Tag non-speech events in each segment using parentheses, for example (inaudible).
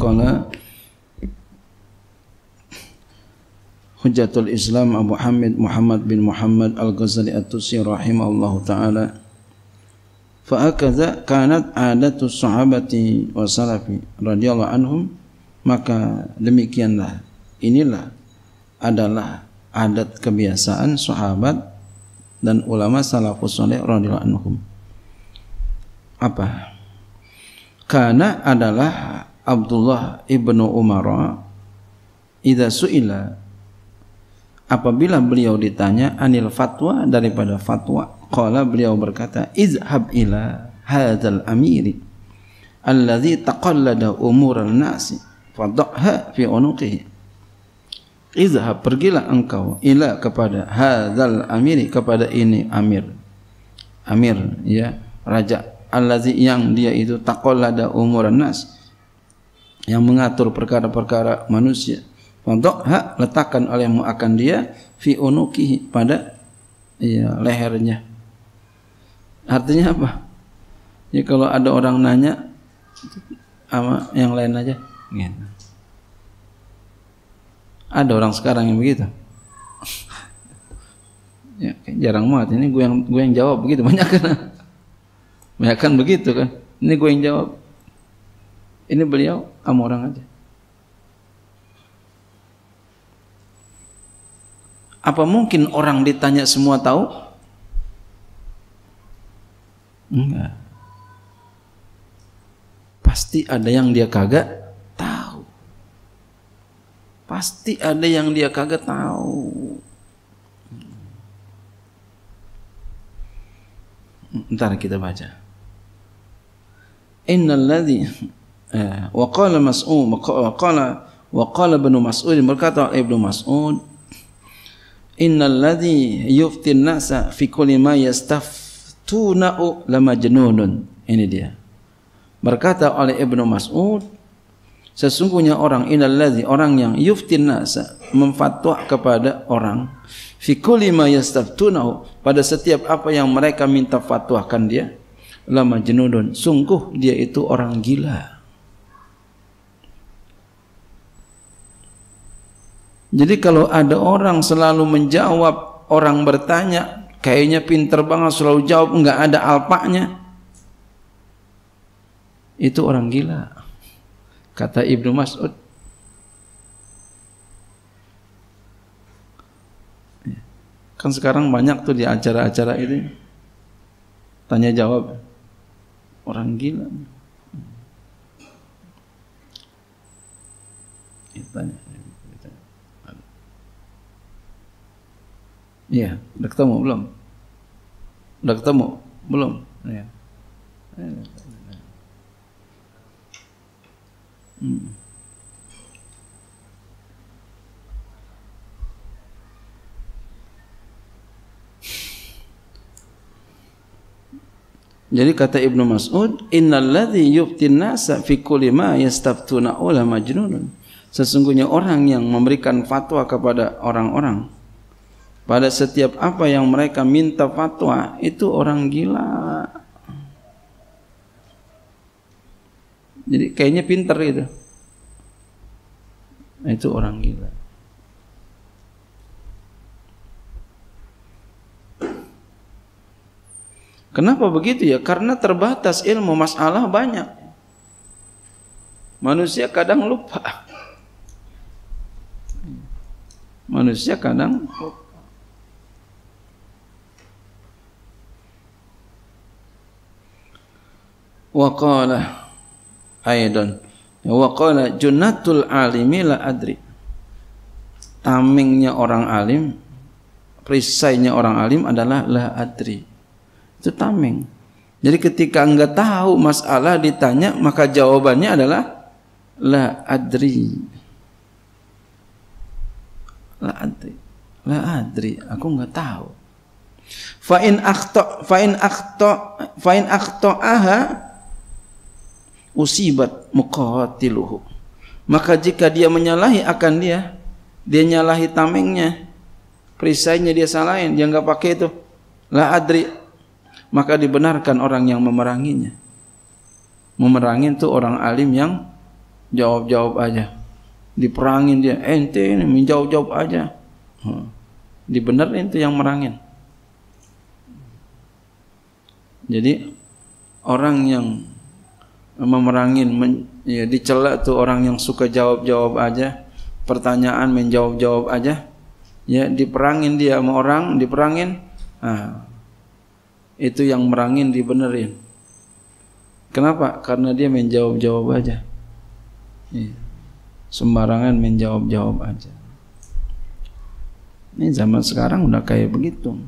qala Hujjatul Islam Abu Hamid Muhammad bin Muhammad Al-Ghazali At-Tusi rahimahullahu taala Fahakadha kanat adatu sahabati wa salafi radhiyallahu anhum maka demikianlah inilah adalah adat kebiasaan sahabat dan ulama salafus saleh radhiyallahu anhum apa karena adalah Abdullah ibnu Umar Iza su'ila Apabila beliau ditanya Anil fatwa daripada fatwa Kala beliau berkata Izhab ila hadal amiri Alladhi taqallada umur al-nasi Fadokha fi onuki. Izhab pergilah engkau Ila kepada hadal amiri Kepada ini amir Amir ya Raja Alladhi yang dia itu Taqallada umur al-nasi yang mengatur perkara-perkara manusia. Untuk hak letakkan olehmu akan dia fi onuki pada ya, lehernya. Artinya apa? Ya kalau ada orang nanya sama yang lain aja. Ya. Ada orang sekarang yang begitu. ya, jarang banget ini gue yang gue yang jawab begitu banyak kan. Banyak kan begitu kan. Ini gue yang jawab. Ini beliau kamu orang aja. Apa mungkin orang ditanya semua tahu? Enggak. Pasti ada yang dia kagak tahu. Pasti ada yang dia kagak tahu. Ntar kita baca. Innal ladzi Eh, wa qala Mas'ud wa qala wa qala Ibnu Mas'ud berkata Ibnu Mas'ud Innal ladzi yuftin nasa fi kulli ma yastaftuna majnunun Ini dia. Berkata oleh Ibnu Mas'ud sesungguhnya orang innal ladzi orang yang yuftin nasa memfatwa kepada orang fi kulli ma yastaftuna pada setiap apa yang mereka minta fatwakan dia lama jenudun sungguh dia itu orang gila Jadi kalau ada orang selalu menjawab, orang bertanya, kayaknya pinter banget selalu jawab, nggak ada alpaknya. Itu orang gila. Kata Ibnu Mas'ud. Kan sekarang banyak tuh di acara-acara ini Tanya jawab. Orang gila. Iya, tanya. Iya, udah ketemu belum? Udah ketemu belum? Iya. Hmm. Jadi kata Ibnu Mas'ud, "Innalladzi yuftin nasa fi kulli ma yastaftuna ulama majnunun." Sesungguhnya orang yang memberikan fatwa kepada orang-orang pada setiap apa yang mereka minta fatwa itu orang gila. Jadi kayaknya pinter itu, nah, itu orang gila. Kenapa begitu ya? Karena terbatas ilmu masalah banyak. Manusia kadang lupa. Manusia kadang lupa. wa qala aidan wa qala junnatul alimi la adri tamingnya orang alim perisainya orang alim adalah la adri itu taming jadi ketika enggak tahu masalah ditanya maka jawabannya adalah la adri la adri la adri aku enggak tahu fa in akhta fa in akhta fa in aha usibat muqatiluhu maka jika dia menyalahi akan dia dia nyalahi tamengnya perisainya dia salahin dia nggak pakai itu la adri maka dibenarkan orang yang memeranginya memerangin tuh orang alim yang jawab-jawab aja diperangin dia eh, ente ini menjawab-jawab aja hmm. dibenerin tuh yang merangin jadi orang yang memerangin men, ya, dicela tuh orang yang suka jawab-jawab aja pertanyaan menjawab-jawab aja ya diperangin dia sama orang diperangin nah, itu yang merangin dibenerin kenapa karena dia menjawab-jawab aja ya. sembarangan menjawab-jawab aja ini zaman sekarang udah kayak begitu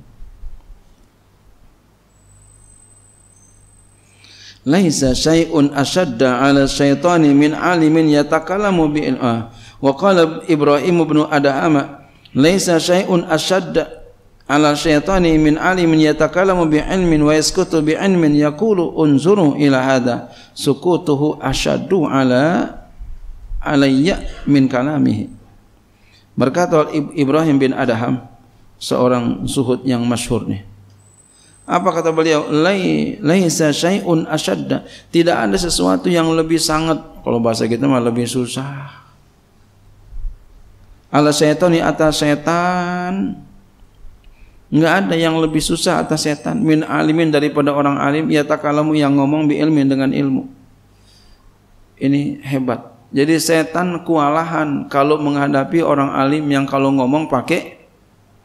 laisa syai'un ashadda 'ala syaitani min 'alimin yatakallamu bi ah. wa qala Ibrahim ibn adama laisa syai'un ashadda 'ala syaitani min 'alimin yatakallamu bi ilmin wa yaskutu bi ilmin yaqulu unzuru ila hadha sukutuhu ashaddu 'ala alayya min kalamihi berkata Ibrahim bin Adham seorang suhud yang masyhur nih apa kata beliau? Lai laisa syai'un asyadda. Tidak ada sesuatu yang lebih sangat kalau bahasa kita mah lebih susah. Ala syaitani atas setan. Enggak ada yang lebih susah atas setan min alimin daripada orang alim ya kalamu yang ngomong bi ilmin dengan ilmu. Ini hebat. Jadi setan kualahan kalau menghadapi orang alim yang kalau ngomong pakai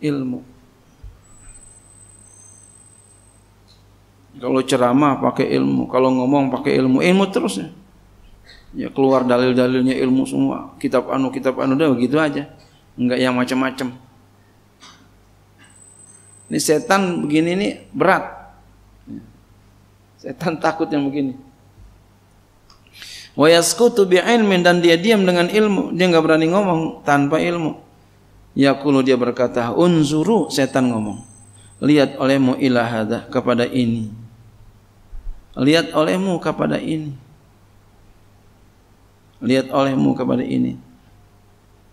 ilmu. Kalau ceramah pakai ilmu, kalau ngomong pakai ilmu, ilmu terus ya. Ya keluar dalil-dalilnya ilmu semua, kitab anu kitab anu dah begitu aja. Enggak yang macam-macam. Ini setan begini ini berat. Setan takut yang begini. Wa yaskutu bi'ilmin dan dia diam dengan ilmu, dia enggak berani ngomong tanpa ilmu. Ya Yaqulu dia berkata, "Unzuru," setan ngomong. Lihat olehmu ilahadah kepada ini lihat olehmu kepada ini lihat olehmu kepada ini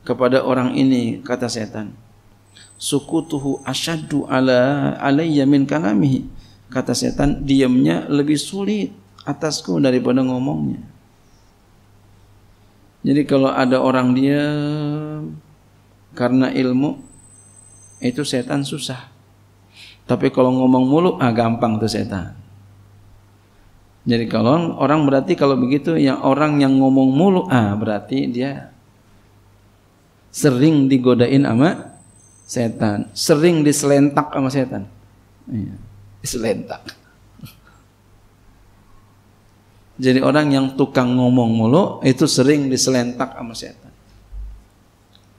kepada orang ini kata setan sukutuhu asyaddu ala alayya min kalamihi kata setan diamnya lebih sulit atasku daripada ngomongnya jadi kalau ada orang diam karena ilmu itu setan susah tapi kalau ngomong mulu ah gampang tuh setan jadi kalau orang berarti kalau begitu yang orang yang ngomong mulu ah berarti dia sering digodain sama setan, sering diselentak sama setan. Iya, diselentak. Jadi orang yang tukang ngomong mulu itu sering diselentak sama setan.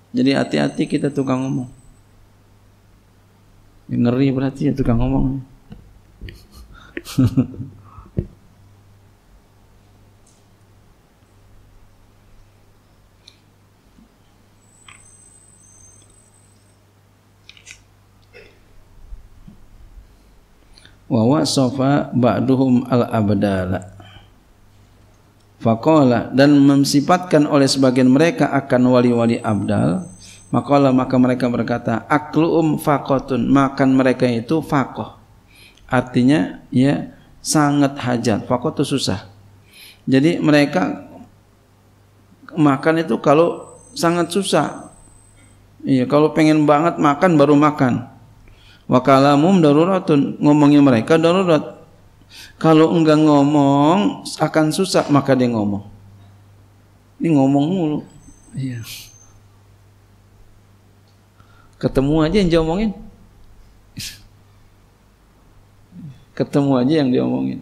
Jadi hati-hati kita tukang ngomong. ngeri berarti ya tukang ngomong. (laughs) wa wasafa ba'duhum al-abdala faqala dan mensifatkan oleh sebagian mereka akan wali-wali abdal maka maka mereka berkata akluum fakotun makan mereka itu fakoh artinya ya sangat hajat faqah itu susah jadi mereka makan itu kalau sangat susah iya kalau pengen banget makan baru makan Wa kalamum daruratun. Ngomongnya mereka darurat. Kalau enggak ngomong akan susah maka dia ngomong. Ini ngomong mulu. Iya. Ketemu aja yang diomongin. Ketemu aja yang diomongin.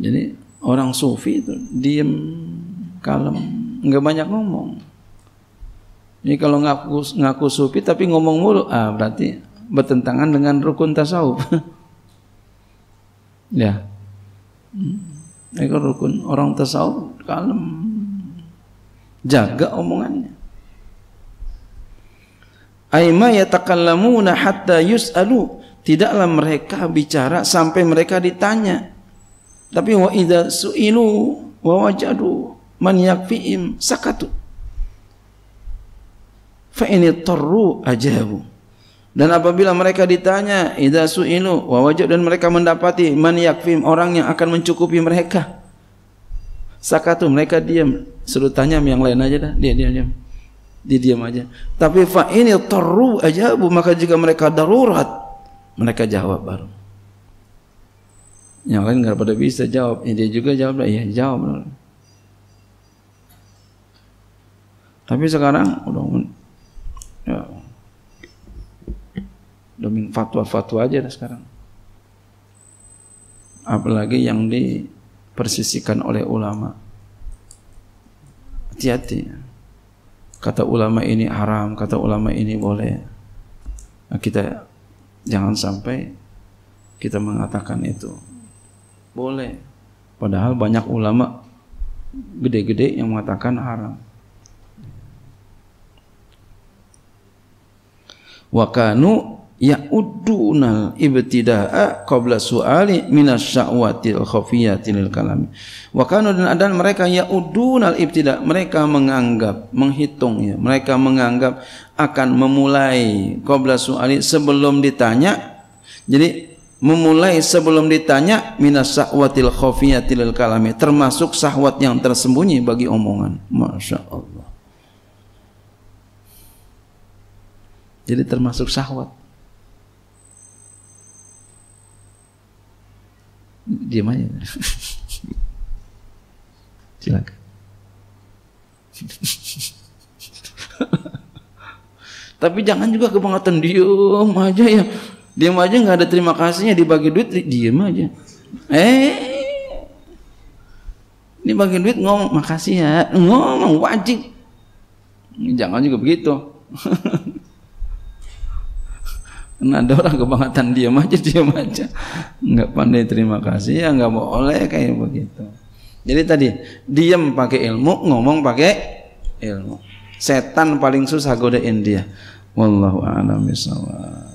Jadi orang sufi itu diem, kalem, enggak banyak ngomong. Ini kalau ngaku, ngaku sufi tapi ngomong mulu, ah berarti bertentangan dengan rukun tasawuf. (laughs) ya. Hmm. ini Mereka rukun orang tasawuf kalem. Jaga omongannya. Aima yatakallamuna hatta yus'alu. Tidaklah mereka bicara sampai mereka ditanya. Tapi wa idza su'ilu wa wajadu man yakfi'im sakatu fa ini tarru ajabu dan apabila mereka ditanya idza su'ilu wa dan mereka mendapati man yakfim orang yang akan mencukupi mereka sakatu mereka diam suruh tanya yang lain aja dah dia diam diam dia diam aja tapi fa ini tarru ajabu maka jika mereka darurat mereka jawab baru yang lain nggak pada bisa jawab ini ya, dia juga jawab iya jawab tapi sekarang udah Ya. Demi fatwa-fatwa aja dah sekarang. Apalagi yang dipersisikan oleh ulama. Hati-hati. Kata ulama ini haram, kata ulama ini boleh. Nah, kita jangan sampai kita mengatakan itu. Boleh. Padahal banyak ulama gede-gede yang mengatakan haram. wa kanu udunal ibtida'a qabla su'ali minas sya'watil khafiyatil kalami wa kanu dan adan mereka udunal ibtida mereka menganggap menghitung ya mereka menganggap akan memulai qabla su'ali sebelum ditanya jadi memulai sebelum ditanya minas sahwatil khafiyatil kalami termasuk sahwat yang tersembunyi bagi omongan masyaallah Jadi termasuk syahwat. Diam aja. (laughs) Silakan. Tapi jangan juga kebangetan diem aja ya. Diem aja nggak ada terima kasihnya dibagi duit diem aja. Eh ini bagi duit ngomong makasih ya ngomong wajib jangan juga begitu (laughs) Nah, ada orang kebangetan diam aja, diam aja. Enggak pandai terima kasih, ya enggak mau oleh kayak begitu. Jadi tadi, diam pakai ilmu, ngomong pakai ilmu. Setan paling susah godain dia. Wallahu a'lam bishawab.